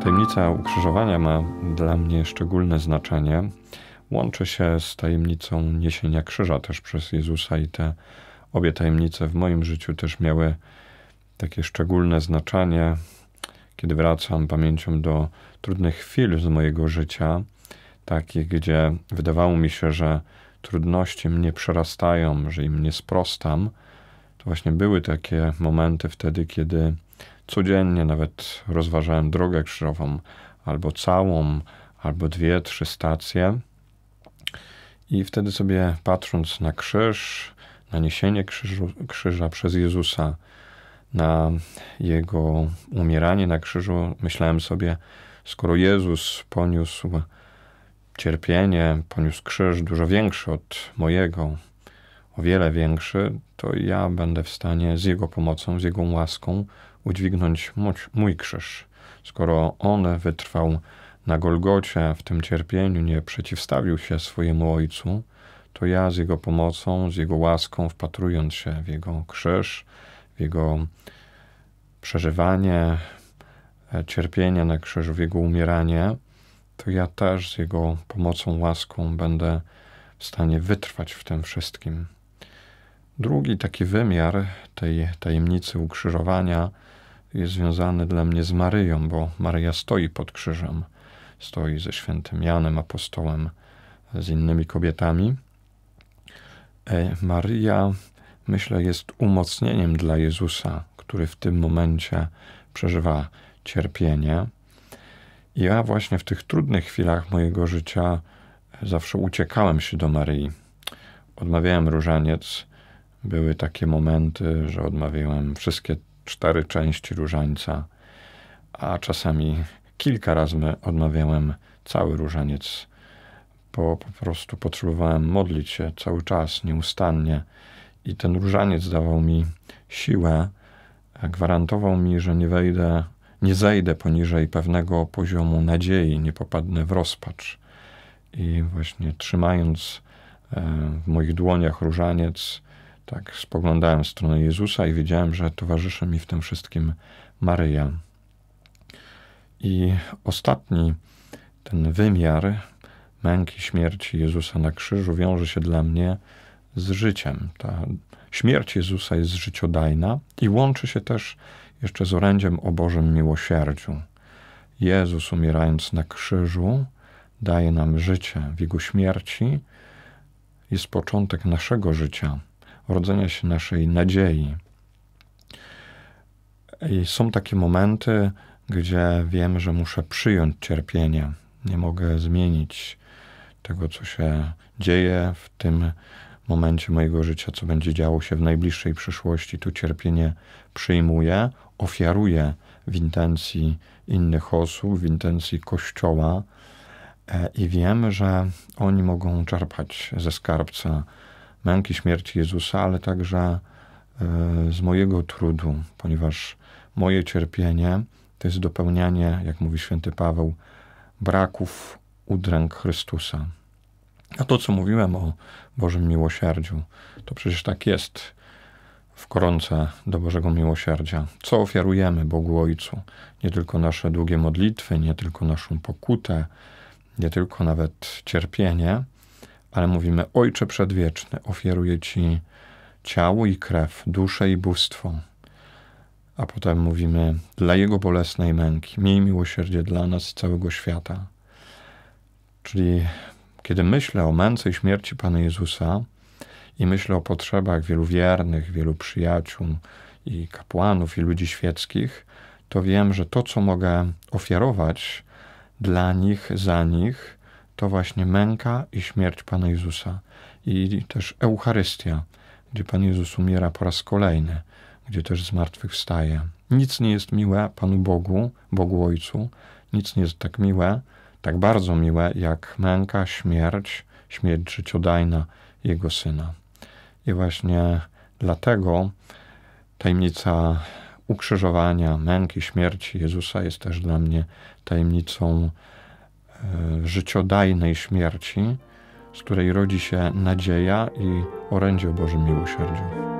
Tajemnica ukrzyżowania ma dla mnie szczególne znaczenie. Łączy się z tajemnicą niesienia krzyża też przez Jezusa i te obie tajemnice w moim życiu też miały takie szczególne znaczenie. Kiedy wracam pamięcią do trudnych chwil z mojego życia, takich, gdzie wydawało mi się, że trudności mnie przerastają, że im nie sprostam, to właśnie były takie momenty wtedy, kiedy Codziennie nawet rozważałem drogę krzyżową, albo całą, albo dwie, trzy stacje. I wtedy sobie patrząc na krzyż, na niesienie krzyżu, krzyża przez Jezusa, na jego umieranie na krzyżu, myślałem sobie, skoro Jezus poniósł cierpienie, poniósł krzyż dużo większy od mojego, o wiele większy, to ja będę w stanie z Jego pomocą, z Jego łaską udźwignąć mój krzyż. Skoro On wytrwał na Golgocie w tym cierpieniu, nie przeciwstawił się swojemu Ojcu, to ja z Jego pomocą, z Jego łaską, wpatrując się w Jego krzyż, w Jego przeżywanie, e, cierpienie na krzyżu, w Jego umieranie, to ja też z Jego pomocą, łaską będę w stanie wytrwać w tym wszystkim. Drugi taki wymiar tej tajemnicy ukrzyżowania jest związany dla mnie z Maryją, bo Maryja stoi pod krzyżem. Stoi ze świętym Janem, apostołem, z innymi kobietami. E, Maryja, myślę, jest umocnieniem dla Jezusa, który w tym momencie przeżywa cierpienie. I ja właśnie w tych trudnych chwilach mojego życia zawsze uciekałem się do Maryi. Odmawiałem różaniec były takie momenty, że odmawiałem wszystkie cztery części różańca, a czasami kilka razy odmawiałem cały różaniec, bo po prostu potrzebowałem modlić się cały czas, nieustannie. I ten różaniec dawał mi siłę, gwarantował mi, że nie wejdę, nie zejdę poniżej pewnego poziomu nadziei, nie popadnę w rozpacz. I właśnie trzymając e, w moich dłoniach różaniec, tak, spoglądałem w stronę Jezusa i wiedziałem, że towarzyszy mi w tym wszystkim Maryja. I ostatni ten wymiar męki śmierci Jezusa na krzyżu wiąże się dla mnie z życiem. Ta śmierć Jezusa jest życiodajna i łączy się też jeszcze z orędziem o Bożym miłosierdziu. Jezus umierając na krzyżu daje nam życie. W Jego śmierci jest początek naszego życia rodzenia się naszej nadziei. I są takie momenty, gdzie wiem, że muszę przyjąć cierpienie. Nie mogę zmienić tego, co się dzieje w tym momencie mojego życia, co będzie działo się w najbliższej przyszłości. Tu cierpienie przyjmuję, ofiaruję w intencji innych osób, w intencji Kościoła e, i wiem, że oni mogą czerpać ze skarbca męki śmierci Jezusa, ale także e, z mojego trudu, ponieważ moje cierpienie to jest dopełnianie, jak mówi święty Paweł, braków udręk Chrystusa. A to, co mówiłem o Bożym miłosierdziu, to przecież tak jest w koronce do Bożego miłosierdzia. Co ofiarujemy Bogu Ojcu? Nie tylko nasze długie modlitwy, nie tylko naszą pokutę, nie tylko nawet cierpienie, ale mówimy: Ojcze przedwieczny, ofiaruję Ci ciało i krew, duszę i bóstwo. A potem mówimy: Dla Jego bolesnej męki, miej miłosierdzie dla nas i całego świata. Czyli kiedy myślę o męce i śmierci Pana Jezusa i myślę o potrzebach wielu wiernych, wielu przyjaciół i kapłanów i ludzi świeckich, to wiem, że to, co mogę ofiarować dla nich, za nich, to właśnie męka i śmierć Pana Jezusa. I też Eucharystia, gdzie Pan Jezus umiera po raz kolejny, gdzie też zmartwychwstaje. Nic nie jest miłe Panu Bogu, Bogu Ojcu, nic nie jest tak miłe, tak bardzo miłe, jak męka, śmierć, śmierć życiodajna Jego Syna. I właśnie dlatego tajemnica ukrzyżowania, męki, śmierci Jezusa jest też dla mnie tajemnicą E, życiodajnej śmierci, z której rodzi się nadzieja i orędzie Bożym miłosierdziu.